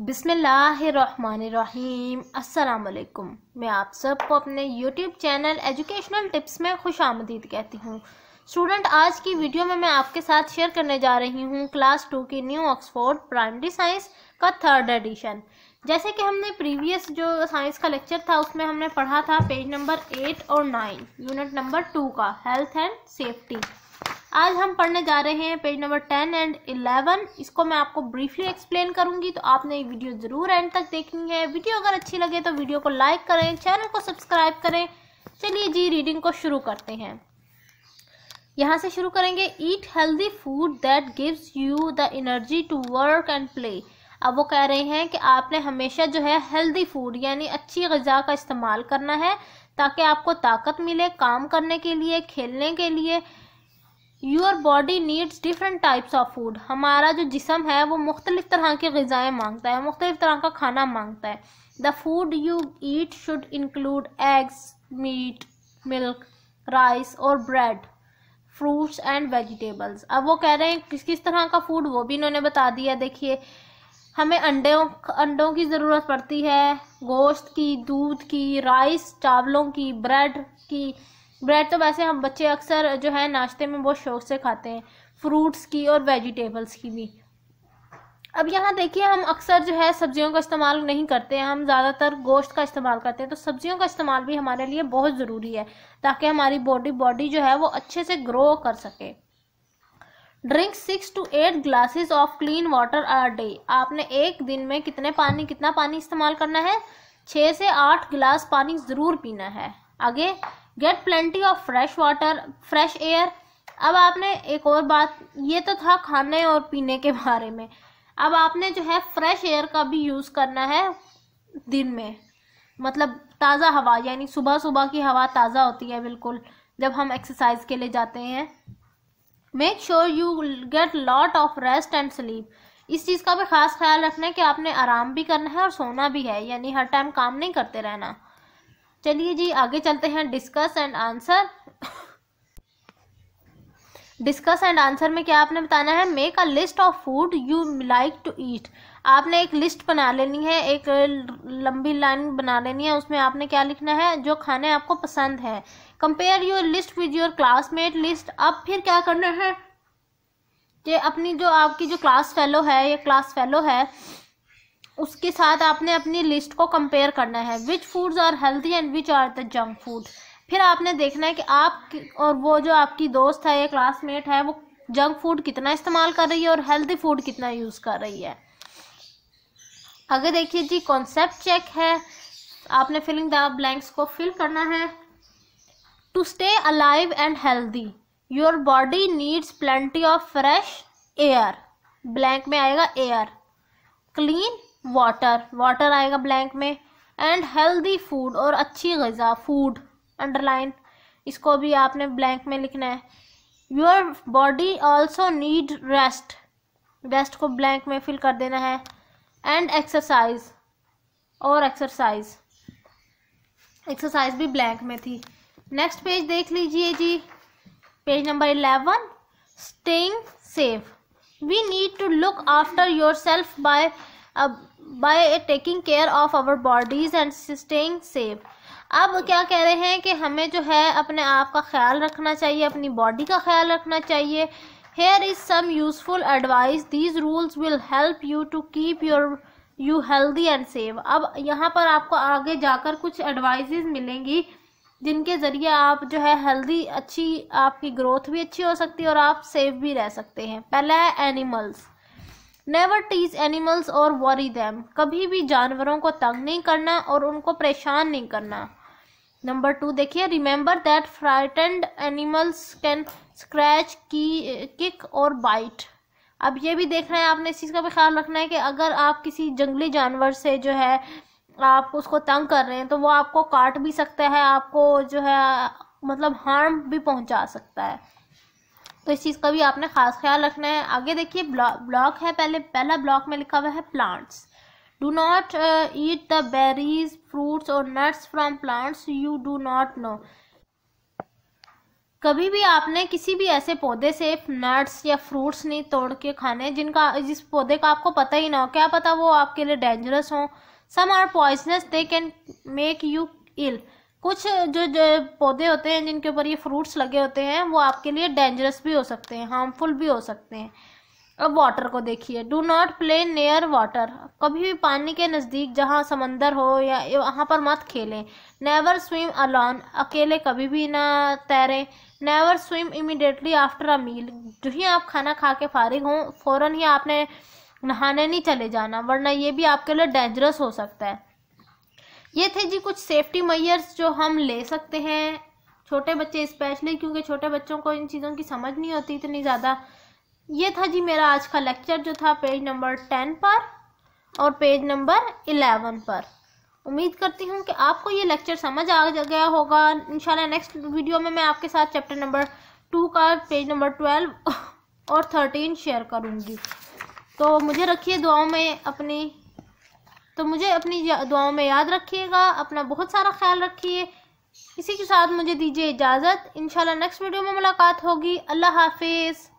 बिसमीम असलकुम मैं आप सबको अपने YouTube चैनल एजुकेशनल टिप्स में खुश आमदीद कहती हूँ स्टूडेंट आज की वीडियो में मैं आपके साथ शेयर करने जा रही हूँ क्लास टू की न्यू ऑक्सफोर्ड प्राइमरी साइंस का थर्ड एडिशन जैसे कि हमने प्रीवियस जो साइंस का लेक्चर था उसमें हमने पढ़ा था पेज नंबर एट और नाइन यूनिट नंबर टू का हेल्थ एंड सेफ्टी आज हम पढ़ने जा रहे हैं page number ten and eleven इसको मैं आपको ब्रीफली एक्सप्लेन करूंगी तो आपने ये वीडियो ज़रूर एंड तक देखनी है वीडियो अगर अच्छी लगे तो वीडियो को लाइक करें चैनल को सब्सक्राइब करें चलिए जी रीडिंग को शुरू करते हैं यहाँ से शुरू करेंगे eat healthy food that gives you the energy to work and play अब वो कह रहे हैं कि आपने हमेशा जो है हेल्दी फूड यानी अच्छी गज़ा का इस्तेमाल करना है ताकि आपको ताकत मिले काम करने के लिए खेलने के लिए your body needs different types of food हमारा जो जिसम है वो मुख्तलिफ़ तरह की गज़ाएँ मांगता है मुख्तलिफ़ तरह का खाना मांगता है the food you eat should include eggs meat milk rice और ब्रेड फ्रूट्स एंड वेजिटेबल्स अब वो कह रहे हैं किस किस तरह का फूड वो भी इन्होंने बता दिया देखिए हमें अंडों अंडों की ज़रूरत पड़ती है गोश्त की दूध की राइस चावलों की ब्रेड की ब्रेड तो वैसे हम बच्चे अक्सर जो है नाश्ते में बहुत शौक से खाते हैं फ्रूट्स की और वेजिटेबल्स की भी अब यहाँ देखिए हम अक्सर जो है सब्जियों का इस्तेमाल नहीं करते हैं हम ज़्यादातर गोश्त का इस्तेमाल करते हैं तो सब्जियों का इस्तेमाल भी हमारे लिए बहुत ज़रूरी है ताकि हमारी बॉडी बॉडी जो है वो अच्छे से ग्रो कर सके drink six to eight glasses of clean water a day आपने एक दिन में कितने पानी कितना पानी इस्तेमाल करना है छः से आठ गिलास पानी ज़रूर पीना है आगे get plenty of fresh water fresh air अब आपने एक और बात ये तो था खाने और पीने के बारे में अब आपने जो है फ्रेश एयर का भी यूज़ करना है दिन में मतलब ताज़ा हवा यानी सुबह सुबह की हवा ताज़ा होती है बिल्कुल जब हम एक्सरसाइज के लिए जाते हैं make sure you get lot of rest and sleep इस चीज़ का भी खास ख्याल रखना है कि आपने आराम भी करना है और सोना भी है यानी हर टाइम काम नहीं करते रहना चलिए जी आगे चलते हैं discuss and answer discuss and answer में क्या आपने बताना है make a list of food you like to eat आपने एक लिस्ट बना लेनी है एक लंबी लाइन बना लेनी है उसमें आपने क्या लिखना है जो खाने आपको पसंद है compare your list with your classmate list अब फिर क्या करना है कि अपनी जो आपकी जो क्लास फेलो है या क्लास फेलो है उसके साथ आपने अपनी लिस्ट को कंपेयर करना है which foods are healthy and which are the junk food फिर आपने देखना है कि आप और वो जो आपकी दोस्त है या क्लासमेट है वो जंक फूड कितना इस्तेमाल कर रही है और हेल्दी फूड कितना यूज़ कर रही है आगे देखिए जी कॉन्सेप्ट चेक है आपने फिलिंग द ब्लैंक्स को फिल करना है to stay alive and healthy your body needs plenty of fresh air blank में आएगा एयर क्लीन वाटर वाटर आएगा ब्लैंक में एंड हेल्दी फूड और अच्छी गज़ा फूड अंडरलाइन इसको भी आपने ब्लैंक में लिखना है your body also need rest rest को ब्लैंक में फिल कर देना है एंड एक्सरसाइज और एक्सरसाइज एक्सरसाइज भी ब्लैंक में थी नेक्स्ट पेज देख लीजिए जी page number eleven staying safe we need to look after yourself by by taking care of our bodies and staying safe अब क्या कह रहे हैं कि हमें जो है अपने आप का ख्याल रखना चाहिए अपनी बॉडी का ख्याल रखना चाहिए here is some useful advice these rules will help you to keep your you healthy and save अब यहाँ पर आपको आगे जाकर कुछ एडवाइजेज मिलेंगी जिनके ज़रिए आप जो है हेल्दी अच्छी आपकी ग्रोथ भी अच्छी हो सकती है और आप सेफ भी रह सकते हैं पहला है animals never tease animals or worry them कभी भी जानवरों को तंग नहीं करना और उनको परेशान नहीं करना नंबर टू देखिए remember that frightened animals can scratch की किक और बाइट अब ये भी देखना है आपने इस चीज़ का भी ख्याल रखना है कि अगर आप किसी जंगली जानवर से जो है आप उसको तंग कर रहे हैं तो वो आपको काट भी सकता है आपको जो है मतलब हार्म भी पहुंचा सकता है तो इस चीज़ का भी आपने खास ख्याल रखना है आगे देखिए ब्लॉक है पहले पहला ब्लॉक में लिखा हुआ है plants do not eat the berries fruits or nuts from plants you do not know कभी भी आपने किसी भी ऐसे पौधे से नट्स या फ्रूट्स नहीं तोड़ के खाने जिनका जिस पौधे का आपको पता ही ना हो क्या पता वो आपके लिए डेंजरस हो some are poisonous they can make you ill कुछ जो, जो पौधे होते हैं जिनके ऊपर ये फ्रूट्स लगे होते हैं वो आपके लिए डेंजरस भी हो सकते हैं हार्मफुल भी हो सकते हैं अब वाटर को देखिए do not play near water कभी भी पानी के नज़दीक जहाँ समंदर हो या वहाँ पर मत खेलें नेवर स्विम अलॉन अकेले कभी भी ना तैरें never swim immediately after a meal जो ही आप खाना खा के फारिग हों फ़ौर ही आपने नहाने नहीं चले जाना वरना ये भी आपके लिए डेंजरस हो सकता है ये थे जी कुछ सेफ्टी मैयर्स जो हम ले सकते हैं छोटे बच्चे स्पेशली क्योंकि छोटे बच्चों को इन चीज़ों की समझ नहीं होती इतनी ज़्यादा ये था जी मेरा आज का लेक्चर जो था पेज नंबर टेन पर और पेज नंबर इलेवन पर उम्मीद करती हूँ कि आपको ये लेक्चर समझ आ गया होगा इंशाल्लाह नेक्स्ट वीडियो में मैं आपके साथ चैप्टर नंबर टू का पेज नंबर ट्वेल्व और थर्टीन शेयर करूँगी तो मुझे रखिए दुआओं में अपनी तो मुझे अपनी दुआओं में याद रखिएगा अपना बहुत सारा ख्याल रखिए इसी के साथ मुझे दीजिए इजाज़त इन नेक्स्ट वीडियो में मुलाकात होगी अल्लाह हाफिज़